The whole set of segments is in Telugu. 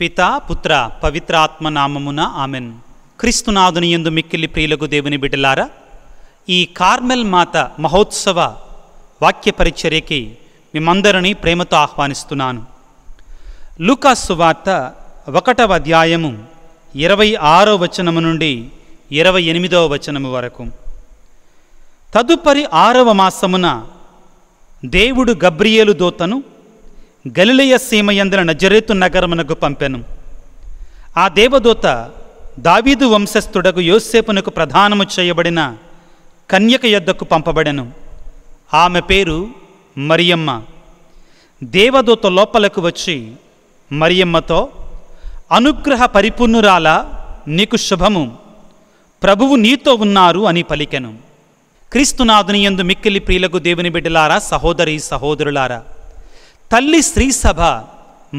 పితా పుత్ర పవిత్రాత్మ నామమున ఆమెన్ క్రీస్తునాథుని ఎందు మిక్కిలి ప్రియులకు దేవుని బిడ్డలారా ఈ కార్మెల్ మాత మహోత్సవ వాక్య పరిచర్యకి మిమ్మందరినీ ప్రేమతో ఆహ్వానిస్తున్నాను లూకాసు వార్త ఒకటవ అధ్యాయము ఇరవై ఆరో వచనము నుండి ఇరవై ఎనిమిదవ వచనము వరకు తదుపరి ఆరవ మాసమున దేవుడు గబ్రియేలు దోతను గలిలయ సీమయందిన నజరేతు నగరమునకు పంపెను ఆ దేవదూత దావీదు వంశస్థుడకు యోసేపునకు ప్రధానము చేయబడిన కన్యక యొద్దకు పంపబడెను ఆమె పేరు మరియమ్మ దేవదూత లోపలకు వచ్చి మరియమ్మతో అనుగ్రహ పరిపూర్ణురాల నీకు శుభము ప్రభువు నీతో ఉన్నారు అని పలికెను క్రీస్తునాథుని ఎందు మిక్కిలి ప్రియులకు దేవుని బిడ్డలారా సహోదరి సహోదరులారా తల్లి స్త్రీ సభ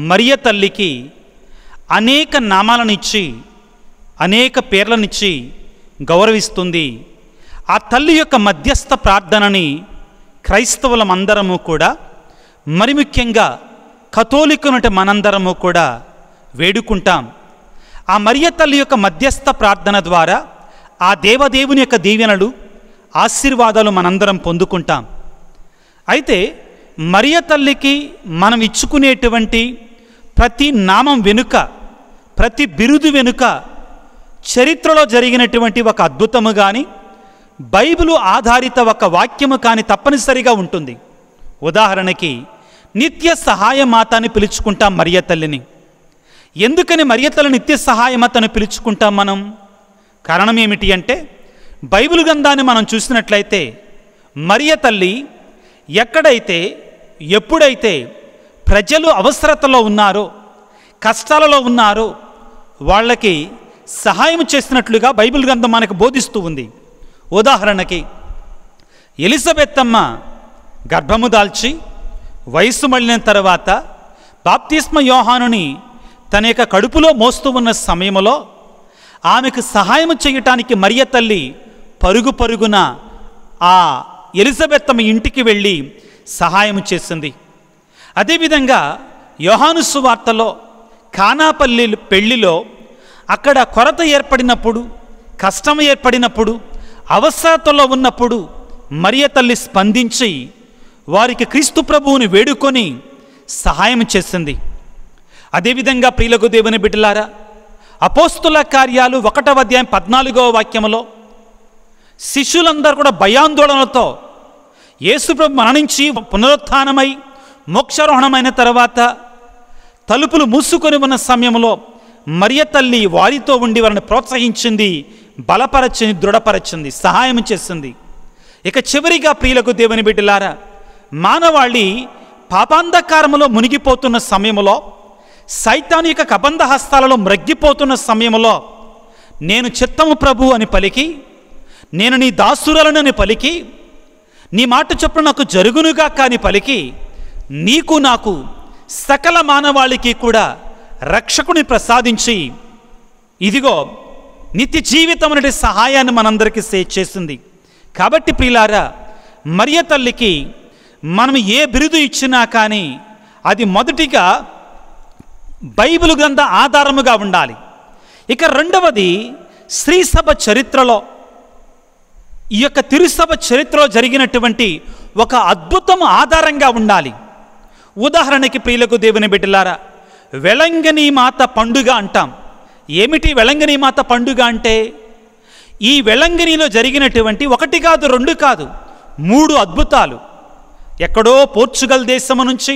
మరియ తల్లికి అనేక నామాలనిచ్చి అనేక పేర్లనిచ్చి గౌరవిస్తుంది ఆ తల్లి యొక్క మధ్యస్థ ప్రార్థనని క్రైస్తవులమందరము కూడా మరి ముఖ్యంగా కథోలికునటి మనందరము కూడా వేడుకుంటాం ఆ మరియ తల్లి యొక్క మధ్యస్థ ప్రార్థన ద్వారా ఆ దేవదేవుని యొక్క దీవెనలు ఆశీర్వాదాలు మనందరం పొందుకుంటాం అయితే మరియ తల్లికి మనం ఇచ్చుకునేటువంటి ప్రతి నామం వెనుక ప్రతి బిరుదు వెనుక చరిత్రలో జరిగినటువంటి ఒక అద్భుతము కానీ బైబిలు ఆధారిత ఒక వాక్యము కానీ తప్పనిసరిగా ఉంటుంది ఉదాహరణకి నిత్య సహాయ మాతని పిలుచుకుంటాం మరియ తల్లిని ఎందుకని మరియ తల్లి నిత్య సహాయమతను పిలుచుకుంటాం మనం కారణం ఏమిటి అంటే బైబిల్ గ్రంథాన్ని మనం చూసినట్లయితే మరియ తల్లి ఎక్కడైతే ఎప్పుడైతే ప్రజలు అవసరతలో ఉన్నారో కష్టాలలో ఉన్నారో వాళ్ళకి సహాయం చేసినట్లుగా బైబిల్ గ్రంథం మనకు బోధిస్తూ ఉంది ఉదాహరణకి ఎలిజబెత్ అమ్మ గర్భము దాల్చి వయస్సు మళ్ళిన తర్వాత బాప్తిస్మ యోహానుని తన యొక్క కడుపులో మోస్తూ ఉన్న సమయంలో ఆమెకు సహాయం చేయటానికి మరియ తల్లి పరుగు పరుగున ఆ ఎలిజబెత్ అమ్మ ఇంటికి వెళ్ళి సహాయం చేసింది అదేవిధంగా యోహానుసు వార్తలో కానాపల్లి పెళ్లిలో అక్కడ కొరత ఏర్పడినప్పుడు కష్టం ఏర్పడినప్పుడు అవసరతలో ఉన్నప్పుడు మరియ తల్లి స్పందించి వారికి క్రీస్తు ప్రభువుని వేడుకొని సహాయం చేసింది అదేవిధంగా ప్రియులకు దేవుని బిడ్డలారా అపోస్తుల కార్యాలు ఒకటవ అధ్యాయం పద్నాలుగవ వాక్యంలో శిష్యులందరూ కూడా భయాందోళనలతో యేసుప్రభు మరణించి పునరుత్నమై మోక్షారోహణమైన తర్వాత తలుపులు మూసుకొని ఉన్న సమయంలో మరియ తల్లి వారితో ఉండి వారిని ప్రోత్సహించింది బలపరచింది దృఢపరచింది సహాయం చేసింది ఇక చివరిగా ప్రియులకు దేవుని బిడ్డలారా మానవాళి పాపాంధకారములో మునిగిపోతున్న సమయంలో సైతాను యొక్క కబంధ హస్తాలలో మ్రగ్గిపోతున్న సమయంలో నేను చిత్తము ప్రభు అని పలికి నేను నీ దాసురాలను పలికి నీ మాట చొప్పున నాకు జరుగునుగా కాని పలికి నీకు నాకు సకల మానవాళికి కూడా రక్షకుని ప్రసాదించి ఇదిగో నిత్య జీవితం అనే సహాయాన్ని మనందరికీ సే చేసింది కాబట్టి ప్రియులారా మరియ తల్లికి మనం ఏ బిరుదు ఇచ్చినా కానీ అది మొదటిగా బైబిల్ గ్రంథ ఆధారముగా ఉండాలి ఇక రెండవది శ్రీసభ చరిత్రలో ఈ యొక్క తిరుసభ చరిత్రలో జరిగినటువంటి ఒక అద్భుతం ఆధారంగా ఉండాలి ఉదాహరణకి ప్రియులకు దేవుని బిడ్డలారా వెలంగని మాత పండుగ అంటాం ఏమిటి వెలంగని మాత పండుగ అంటే ఈ వెలంగినిలో జరిగినటువంటి ఒకటి కాదు రెండు కాదు మూడు అద్భుతాలు ఎక్కడో పోర్చుగల్ దేశం నుంచి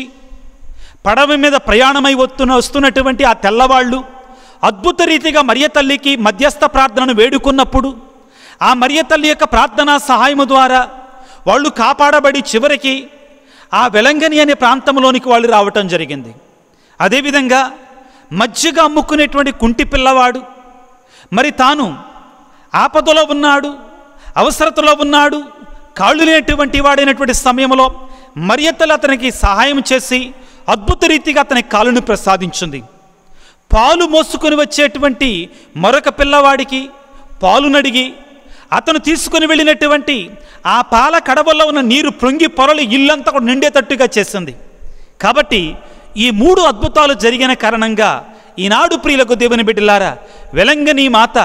పడవ మీద ప్రయాణమై వస్తున్న వస్తున్నటువంటి ఆ తెల్లవాళ్ళు అద్భుత రీతిగా మరియ తల్లికి మధ్యస్థ ప్రార్థనను వేడుకున్నప్పుడు ఆ మరియ తల్లి యొక్క ప్రార్థనా సహాయము ద్వారా వాళ్ళు కాపాడబడి చివరికి ఆ వెలంగని అనే ప్రాంతంలోనికి వాళ్ళు రావటం జరిగింది అదేవిధంగా మజ్జిగ అమ్ముకునేటువంటి కుంటి పిల్లవాడు మరి తాను ఆపదలో ఉన్నాడు అవసరతలో ఉన్నాడు కాళ్ళు లేనటువంటి వాడైనటువంటి సమయంలో మరియతలు అతనికి సహాయం చేసి అద్భుత రీతిగా అతని కాలును ప్రసాదించింది పాలు మోసుకొని వచ్చేటువంటి మరొక పిల్లవాడికి పాలునడిగి అతను తీసుకుని వెళ్ళినటువంటి ఆ పాల కడవల్లో ఉన్న నీరు పొంగి పొరలు ఇల్లంతా కూడా నిండేతట్టుగా చేసింది కాబట్టి ఈ మూడు అద్భుతాలు జరిగిన కారణంగా ఈనాడు ప్రియులకు దేవుని బిడ్డలారా వెలంగని మాత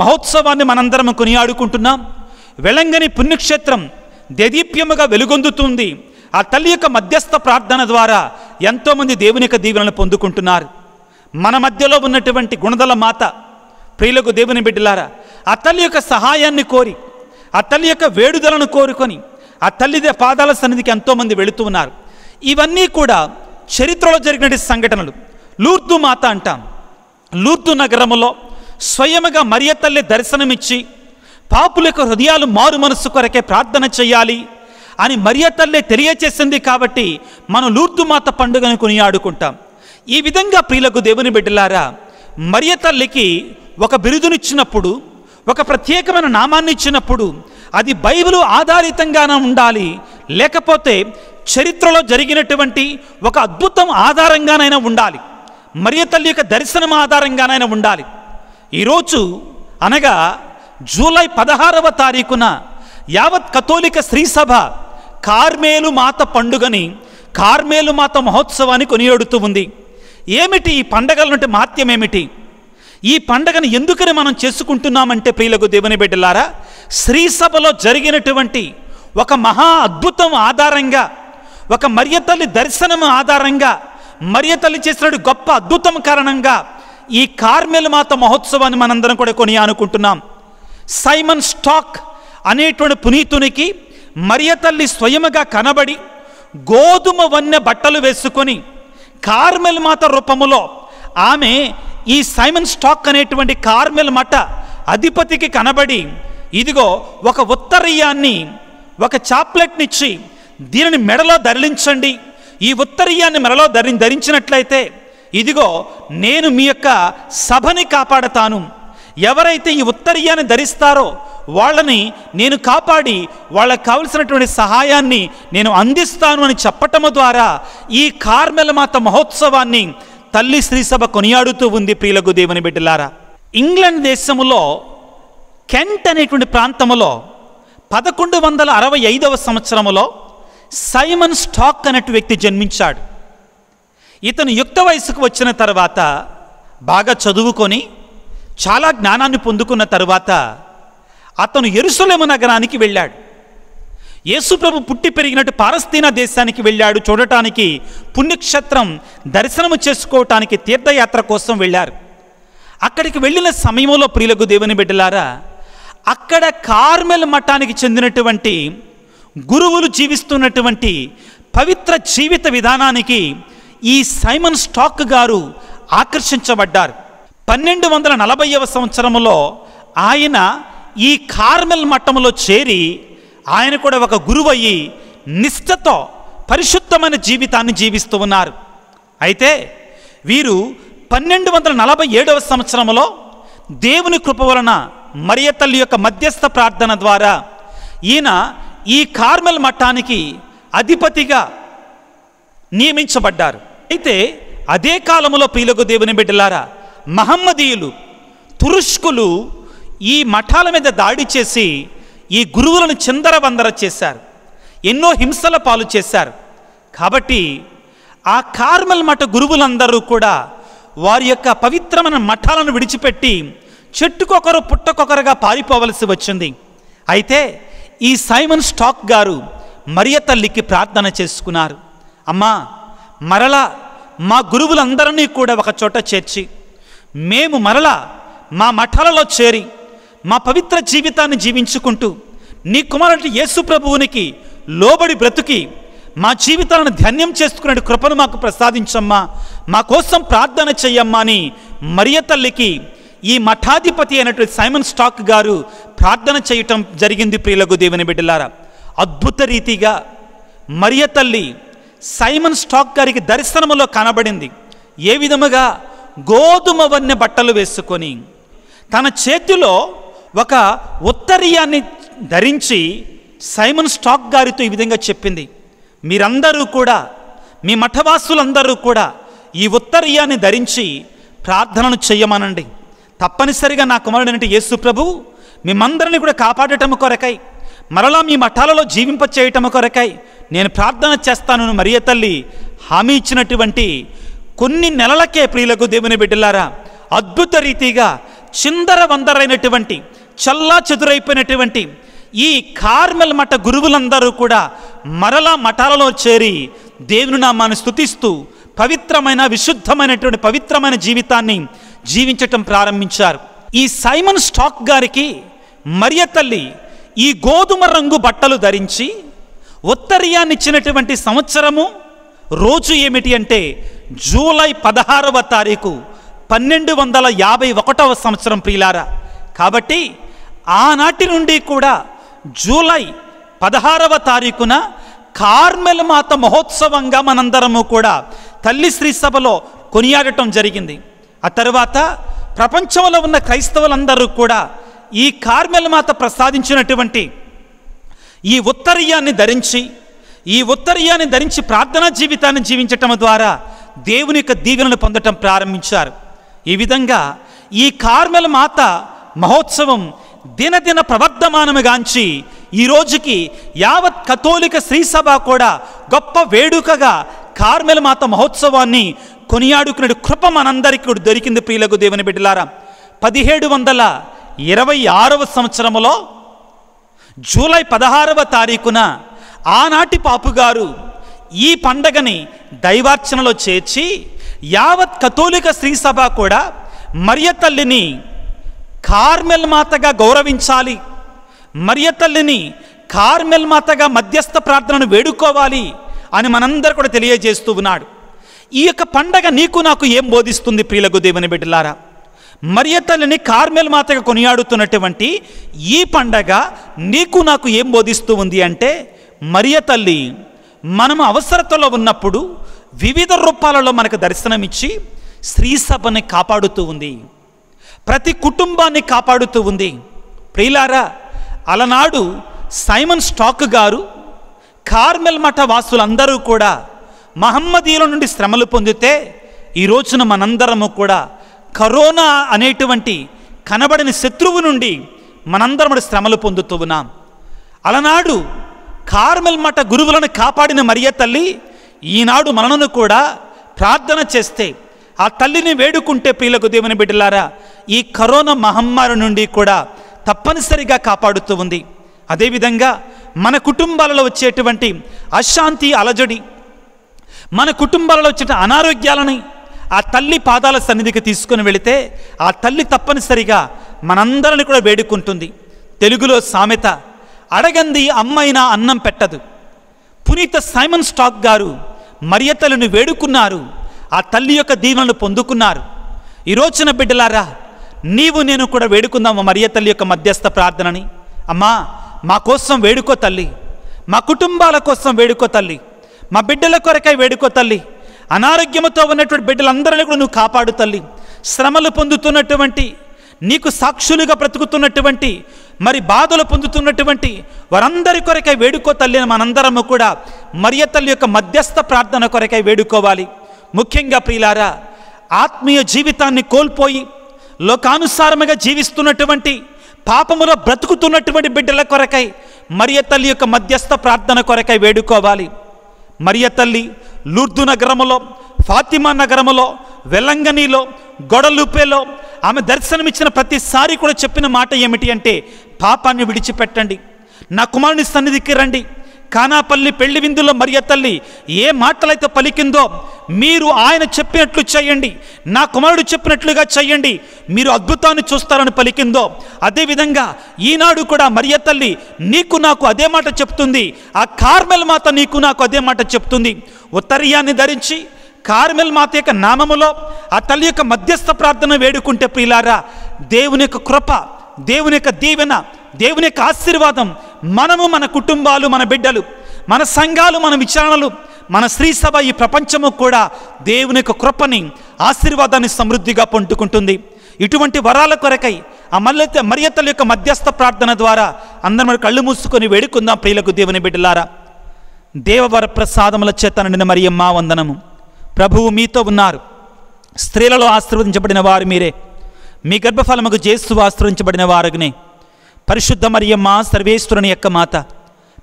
మహోత్సవాన్ని మనందరం కొనియాడుకుంటున్నాం వెలంగని పుణ్యక్షేత్రం దదీప్యముగా వెలుగొందుతుంది ఆ తల్లి యొక్క మధ్యస్థ ప్రార్థన ద్వారా ఎంతోమంది దేవుని యొక్క దీవెనలు పొందుకుంటున్నారు మన మధ్యలో ఉన్నటువంటి గుణదల మాత ప్రియులకు దేవుని బిడ్డలారా ఆ తల్లి యొక్క సహాయాన్ని కోరి ఆ తల్లి యొక్క వేడుదలను కోరుకొని ఆ తల్లిదే పాదాల సన్నిధికి ఎంతోమంది వెళుతూ ఉన్నారు ఇవన్నీ కూడా చరిత్రలో జరిగినటువంటి సంఘటనలు లూర్దు మాత అంటాం లూర్దు నగరంలో స్వయముగా మరియ తల్లి దర్శనమిచ్చి పాపుల యొక్క హృదయాలు మారు మనస్సు కొరకే ప్రార్థన చేయాలి అని మరియ తల్లి తెలియచేసింది కాబట్టి మనం లూర్దు మాత పండుగను కొనియాడుకుంటాం ఈ విధంగా ప్రియులకు దేవుని బిడ్డలారా మరియ తల్లికి ఒక బిరుదునిచ్చినప్పుడు ఒక ప్రత్యేకమైన నామాన్ని ఇచ్చినప్పుడు అది బైబిల్ ఆధారితంగానే ఉండాలి లేకపోతే చరిత్రలో జరిగినటువంటి ఒక అద్భుతం ఆధారంగానైనా ఉండాలి మరియ తల్లి యొక్క దర్శనం ఆధారంగానైనా ఉండాలి ఈరోజు అనగా జూలై పదహారవ తారీఖున యావత్ కథోలిక సభ కార్మేలు మాత పండుగని కార్మేలు మాత మహోత్సవాన్ని కొనియాడుతూ ఉంది ఏమిటి ఈ పండగల నుండి మాత్యం ఏమిటి ఈ పండగను ఎందుకని మనం చేసుకుంటున్నామంటే ప్రియులకు దేవుని బిడ్డలారా శ్రీసభలో జరిగినటువంటి ఒక మహా అద్భుతం ఆధారంగా ఒక మర్యతల్లి దర్శనం ఆధారంగా మర్యతల్లి చేసిన గొప్ప అద్భుతం కారణంగా ఈ కార్మెల్ మాత మహోత్సవాన్ని మనందరం కూడా కొని అనుకుంటున్నాం సైమన్ స్టాక్ అనేటువంటి పునీతునికి మర్యతల్లి స్వయముగా కనబడి గోధుమ వన్నె బట్టలు వేసుకొని కార్మెల్ మాత రూపములో ఆమె ఈ సైమన్ స్టాక్ అనేటువంటి కార్మెల్ మఠ అధిపతికి కనబడి ఇదిగో ఒక ఉత్తరీయాన్ని ఒక చాప్లెట్నిచ్చి దీనిని మెడలో ధరించండి ఈ ఉత్తరీయాన్ని మెడలో ధరి ధరించినట్లయితే ఇదిగో నేను మీ యొక్క సభని కాపాడతాను ఎవరైతే ఈ ఉత్తరీయాన్ని ధరిస్తారో వాళ్ళని నేను కాపాడి వాళ్ళకి కావలసినటువంటి సహాయాన్ని నేను అందిస్తాను అని చెప్పటము ద్వారా ఈ కార్మెల మాత మహోత్సవాన్ని తల్లి స్త్రీ సభ కొనియాడుతూ ఉంది ప్రియులకు దేవుని బిడ్డలారా ఇంగ్లాండ్ దేశములో కెంట్ అనేటువంటి ప్రాంతములో పదకొండు వందల అరవై ఐదవ సంవత్సరములో సైమన్ స్టాక్ అనేటు వ్యక్తి జన్మించాడు ఇతను యుక్త వయసుకు వచ్చిన తర్వాత బాగా చదువుకొని చాలా జ్ఞానాన్ని పొందుకున్న తర్వాత అతను ఎరుసలేము నగరానికి వెళ్ళాడు యేసుప్రభు పుట్టి పెరిగినట్టు పారస్తీనా దేశానికి వెళ్ళాడు చూడటానికి పుణ్యక్షేత్రం దర్శనము చేసుకోవటానికి తీర్థయాత్ర కోసం వెళ్ళారు అక్కడికి వెళ్ళిన సమయంలో ప్రియులకు దేవుని బిడ్డలారా అక్కడ కార్మెల్ మఠానికి చెందినటువంటి గురువులు జీవిస్తున్నటువంటి పవిత్ర జీవిత విధానానికి ఈ సైమన్ స్టాక్ గారు ఆకర్షించబడ్డారు పన్నెండు వందల నలభైవ సంవత్సరంలో ఆయన ఈ కార్మెల్ మఠంలో చేరి ఆయన కూడా ఒక గురువు అయ్యి నిష్ఠతో పరిశుద్ధమైన జీవితాన్ని జీవిస్తూ ఉన్నారు అయితే వీరు పన్నెండు వందల నలభై ఏడవ సంవత్సరంలో దేవుని కృప వలన మరియ తల్లి యొక్క మధ్యస్థ ప్రార్థన ద్వారా ఈయన ఈ కార్మెల్ మఠానికి అధిపతిగా నియమించబడ్డారు అయితే అదే కాలంలో పీలకు దేవుని బిడ్డలారా మహమ్మదీయులు తురుష్కులు ఈ మఠాల మీద దాడి చేసి ఈ గురువులను చిందరవందర చేశారు ఎన్నో హింసల పాలు చేశారు కాబట్టి ఆ కార్మల్ మఠ గురువులందరూ కూడా వారి యొక్క పవిత్రమైన మఠాలను విడిచిపెట్టి చెట్టుకొకరు పుట్టకొకరుగా పారిపోవలసి వచ్చింది అయితే ఈ సైమన్ స్టాక్ గారు మరియ తల్లికి ప్రార్థన చేసుకున్నారు అమ్మా మరలా మా గురువులందరినీ కూడా ఒక చోట చేర్చి మేము మరలా మా మఠాలలో చేరి మా పవిత్ర జీవితాన్ని జీవించుకుంటూ నీ కుమారుడు యేసు ప్రభువునికి లోబడి బ్రతుకి మా జీవితాలను ధన్యం చేసుకునే కృపను మాకు ప్రసాదించమ్మా మా కోసం ప్రార్థన చెయ్యమ్మా అని మరియ తల్లికి ఈ మఠాధిపతి అయినటువంటి సైమన్ స్టాక్ గారు ప్రార్థన చేయటం జరిగింది ప్రియులకు దేవుని బిడ్డలారా అద్భుత రీతిగా మరియ తల్లి సైమన్ స్టాక్ గారికి దర్శనములో కనబడింది ఏ విధముగా గోధుమ వన్నె బట్టలు వేసుకొని తన చేతిలో ఒక ఉత్తరీయాన్ని ధరించి సైమన్ స్టాక్ గారితో ఈ విధంగా చెప్పింది మీరందరూ కూడా మీ మఠవాసులందరూ కూడా ఈ ఉత్తరీయాన్ని ధరించి ప్రార్థనను చెయ్యమనండి తప్పనిసరిగా నా కుమారుడంటే యేసు ప్రభు మిమ్మందరిని కూడా కాపాడటం కొరకై మరలా మీ మఠాలలో జీవింపచేయటం కొరకై నేను ప్రార్థన చేస్తాను మరియ తల్లి హామీ ఇచ్చినటువంటి కొన్ని నెలలకే ప్రియులకు దేవుని బిడ్డలారా అద్భుత రీతిగా చిందర వందరైనటువంటి చల్లా చెదురైపోయినటువంటి ఈ కార్మెల్ మఠ గురువులందరూ కూడా మరలా మఠాలలో చేరి దేవుని నామాన్ని స్థుతిస్తూ పవిత్రమైన విశుద్ధమైనటువంటి పవిత్రమైన జీవితాన్ని జీవించటం ప్రారంభించారు ఈ సైమన్ స్టాక్ గారికి మరియ తల్లి ఈ గోధుమ రంగు బట్టలు ధరించి ఉత్తరీయాన్నిచ్చినటువంటి సంవత్సరము రోజు ఏమిటి అంటే జూలై పదహారవ తారీఖు పన్నెండు వందల యాభై ఒకటవ సంవత్సరం ప్రియులారా కాబట్టి ఆనాటి నుండి కూడా జూలై పదహారవ తారీఖున కార్మెల్ మాత మహోత్సవంగా మనందరము కూడా తల్లి శ్రీ సభలో కొనియాడటం జరిగింది ఆ తర్వాత ప్రపంచంలో ఉన్న క్రైస్తవులందరూ కూడా ఈ కార్మెల్ మాత ప్రసాదించినటువంటి ఈ ఉత్తరీయాన్ని ధరించి ఈ ఉత్తరీయాన్ని ధరించి ప్రార్థనా జీవితాన్ని జీవించటం ద్వారా దేవుని యొక్క దీవెనలు పొందటం ప్రారంభించారు ఈ విధంగా ఈ కార్మెల మాత మహోత్సవం దినదిన ప్రవర్ధమానముగాంచి ఈ రోజుకి యావత్ కథోలిక సభ కూడా గొప్ప వేడుకగా కార్మెల మాత మహోత్సవాన్ని కొనియాడుకునే కృప మనందరికీ దొరికింది ప్రియులకు దేవుని బిడ్డలారా పదిహేడు వందల ఇరవై ఆరవ సంవత్సరములో జూలై పదహారవ తారీఖున ఆనాటి పాపుగారు ఈ పండగని దైవార్చనలో చేర్చి యావత్ కథోలిక సభ కూడా మరియ తల్లిని కార్మెల్ మాతగా గౌరవించాలి మరియ తల్లిని కార్మెల్ మాతగా మధ్యస్థ ప్రార్థనను వేడుకోవాలి అని మనందరూ కూడా తెలియజేస్తూ ఉన్నాడు ఈ యొక్క పండగ నీకు నాకు ఏం బోధిస్తుంది ప్రియులకు దేవుని బిడ్డలారా మరియ తల్లిని కార్మెల్ మాతగా కొనియాడుతున్నటువంటి ఈ పండగ నీకు నాకు ఏం బోధిస్తూ ఉంది అంటే మరియ తల్లి మనం అవసరతలో ఉన్నప్పుడు వివిధ రూపాలలో మనకు దర్శనమిచ్చి స్త్రీ సభని కాపాడుతూ ఉంది ప్రతి కుటుంబాన్ని కాపాడుతూ ఉంది ప్రియులారా అలనాడు సైమన్ స్టాక్ గారు కార్మెల్ మఠ వాసులందరూ కూడా మహమ్మదీయుల నుండి శ్రమలు పొందితే ఈ రోజున మనందరము కూడా కరోనా అనేటువంటి కనబడని శత్రువు నుండి మనందరం శ్రమలు పొందుతూ ఉన్నాం అలనాడు కార్మెల్ మఠ గురువులను కాపాడిన మరియ తల్లి ఈనాడు మనను కూడా ప్రార్థన చేస్తే ఆ తల్లిని వేడుకుంటే ప్రియులకు దేవుని బిడ్డలారా ఈ కరోనా మహమ్మారి నుండి కూడా తప్పనిసరిగా కాపాడుతూ ఉంది అదేవిధంగా మన కుటుంబాలలో వచ్చేటువంటి అశాంతి అలజడి మన కుటుంబాలలో వచ్చిన అనారోగ్యాలని ఆ తల్లి పాదాల సన్నిధికి తీసుకుని వెళితే ఆ తల్లి తప్పనిసరిగా మనందరిని కూడా వేడుకుంటుంది తెలుగులో సామెత అడగంది అమ్మైనా అన్నం పెట్టదు పునీత సైమన్ స్టాక్ గారు మరియతలను వేడుకున్నారు ఆ తల్లి యొక్క దీవెనలు పొందుకున్నారు ఈ రోజున బిడ్డలారా నీవు నేను కూడా వేడుకుందాము మరియ తల్లి యొక్క మధ్యస్థ ప్రార్థనని అమ్మా మా కోసం వేడుకో తల్లి మా కుటుంబాల కోసం వేడుకో తల్లి మా బిడ్డల కొరకై వేడుకో తల్లి అనారోగ్యంతో ఉన్నటువంటి బిడ్డలందరినీ కూడా నువ్వు కాపాడు తల్లి శ్రమలు పొందుతున్నటువంటి నీకు సాక్షులుగా బ్రతుకుతున్నటువంటి మరి బాధలు పొందుతున్నటువంటి వారందరి కొరకై వేడుకో తల్లి మనందరము కూడా మరియ తల్లి యొక్క మధ్యస్థ ప్రార్థన కొరకై వేడుకోవాలి ముఖ్యంగా ప్రియులారా ఆత్మీయ జీవితాన్ని కోల్పోయి లోకానుసారముగా జీవిస్తున్నటువంటి పాపములో బ్రతుకుతున్నటువంటి బిడ్డల కొరకై మరియ తల్లి యొక్క మధ్యస్థ ప్రార్థన కొరకై వేడుకోవాలి మరియ తల్లి లూర్దు నగరములో ఫాతిమా నగరములో వెలంగనీలో గొడలుపేలో ఆమె దర్శనమిచ్చిన ప్రతిసారి కూడా చెప్పిన మాట ఏమిటి అంటే పాపాన్ని విడిచిపెట్టండి నా కుమారుని సన్నిధికి రండి కానాపల్లి పెళ్లి విందులో మరియ తల్లి ఏ మాటలైతే పలికిందో మీరు ఆయన చెప్పినట్లు చేయండి నా కుమారుడు చెప్పినట్లుగా చేయండి మీరు అద్భుతాన్ని చూస్తారని పలికిందో అదేవిధంగా ఈనాడు కూడా మరియ తల్లి నీకు నాకు అదే మాట చెప్తుంది ఆ కార్మెల్ మాత నీకు నాకు అదే మాట చెప్తుంది ఉత్తరీయాన్ని ధరించి కార్మెల్ మాత యొక్క నామములో ఆ తల్లి యొక్క మధ్యస్థ ప్రార్థన వేడుకుంటే ప్రియులారా దేవుని యొక్క కృప దేవుని యొక్క దీవెన దేవుని యొక్క ఆశీర్వాదం మనము మన కుటుంబాలు మన బిడ్డలు మన సంఘాలు మన విచారణలు మన స్త్రీ సభ ఈ ప్రపంచము కూడా దేవుని యొక్క కృపని ఆశీర్వాదాన్ని సమృద్ధిగా పొందుకుంటుంది ఇటువంటి వరాల కొరకై ఆ మల్లెత్త మర్యతల యొక్క మధ్యస్థ ప్రార్థన ద్వారా అందరం మన కళ్ళు మూసుకొని వేడుకుందాం ప్రియులకు దేవుని బిడ్డలారా దేవవర ప్రసాదముల చేత నిండిన మరియమ్మ వందనము ప్రభువు మీతో ఉన్నారు స్త్రీలలో ఆశీర్వదించబడిన వారు మీరే మీ గర్భఫలముకు జేసు ఆశీర్వదించబడిన వారునే పరిశుద్ధ మరియమ్మ సర్వేశ్వరుని యొక్క మాత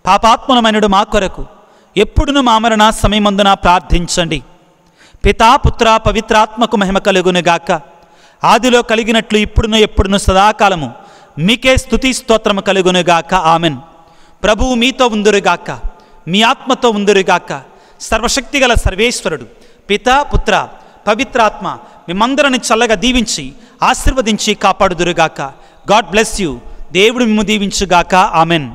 పాపాత్మనమైనడు మా కొరకు ఎప్పుడును మా మరణ సమయమందున ప్రార్థించండి పితా పుత్ర పవిత్రాత్మకు మహిమ కలుగునుగాక ఆదిలో కలిగినట్లు ఇప్పుడును ఎప్పుడును సదాకాలము మీకే స్థుతి స్తోత్రము కలుగునుగాక ఆమెన్ ప్రభువు మీతో ఉందురుగాక మీ ఆత్మతో ఉందురుగాక సర్వశక్తిగల సర్వేశ్వరుడు పిత పుత్ర పవిత్రాత్మ మిమ్మందరిని చల్లగా దీవించి ఆశీర్వదించి కాపాడుదురుగాక గాడ్ బ్లెస్ యూ దేవుడు మిమ్ము దీవించుగాక ఆమెన్